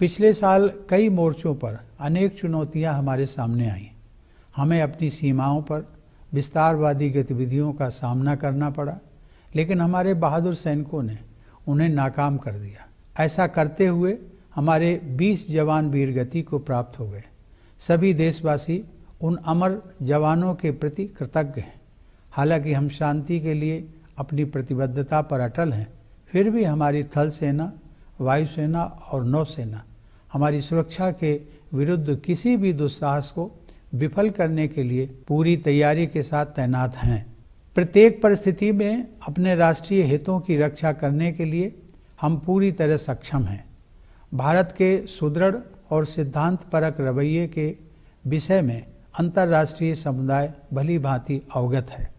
पिछले साल कई मोर्चों पर अनेक चुनौतियां हमारे सामने आईं हमें अपनी सीमाओं पर विस्तारवादी गतिविधियों का सामना करना पड़ा लेकिन हमारे बहादुर सैनिकों ने उन्हें नाकाम कर दिया ऐसा करते हुए हमारे 20 जवान वीर गति को प्राप्त हो गए सभी देशवासी उन अमर जवानों के प्रति कृतज्ञ हैं हालांकि हम शांति के लिए अपनी प्रतिबद्धता पर अटल हैं फिर भी हमारी थल सेना वायुसेना और नौसेना हमारी सुरक्षा के विरुद्ध किसी भी दुस्साहस को विफल करने के लिए पूरी तैयारी के साथ तैनात हैं प्रत्येक परिस्थिति में अपने राष्ट्रीय हितों की रक्षा करने के लिए हम पूरी तरह सक्षम हैं भारत के सुदृढ़ और सिद्धांत परक रवैये के विषय में अंतर्राष्ट्रीय समुदाय भली भांति अवगत है